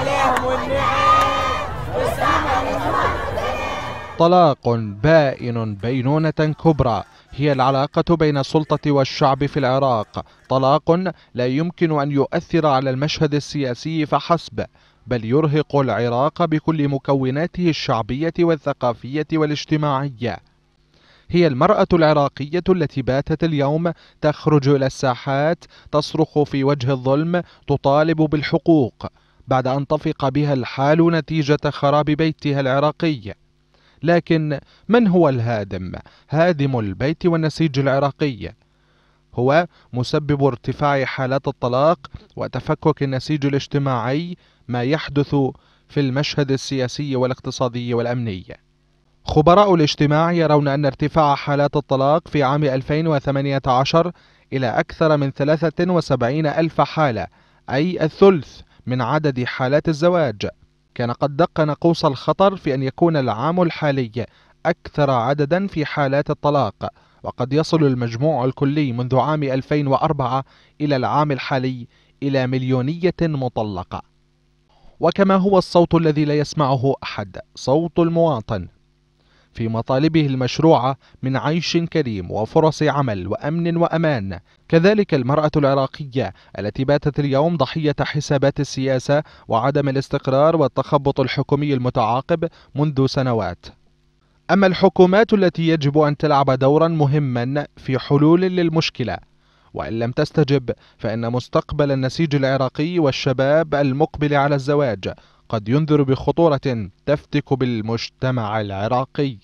عليهم والنعم طلاق بائن بينونة كبرى هي العلاقة بين السلطة والشعب في العراق طلاق لا يمكن أن يؤثر على المشهد السياسي فحسب بل يرهق العراق بكل مكوناته الشعبية والثقافية والاجتماعية هي المرأة العراقية التي باتت اليوم تخرج إلى الساحات تصرخ في وجه الظلم تطالب بالحقوق بعد أن طفق بها الحال نتيجة خراب بيتها العراقي لكن من هو الهادم؟ هادم البيت والنسيج العراقي هو مسبب ارتفاع حالات الطلاق وتفكك النسيج الاجتماعي ما يحدث في المشهد السياسي والاقتصادي والأمني خبراء الاجتماع يرون أن ارتفاع حالات الطلاق في عام 2018 إلى أكثر من 73 ألف حالة أي الثلث من عدد حالات الزواج كان قد دق نقوص الخطر في أن يكون العام الحالي أكثر عددا في حالات الطلاق وقد يصل المجموع الكلي منذ عام 2004 إلى العام الحالي إلى مليونية مطلقة وكما هو الصوت الذي لا يسمعه أحد صوت المواطن في مطالبه المشروعة من عيش كريم وفرص عمل وأمن وأمان كذلك المرأة العراقية التي باتت اليوم ضحية حسابات السياسة وعدم الاستقرار والتخبط الحكومي المتعاقب منذ سنوات أما الحكومات التي يجب أن تلعب دورا مهما في حلول للمشكلة وإن لم تستجب فإن مستقبل النسيج العراقي والشباب المقبل على الزواج قد ينذر بخطورة تفتك بالمجتمع العراقي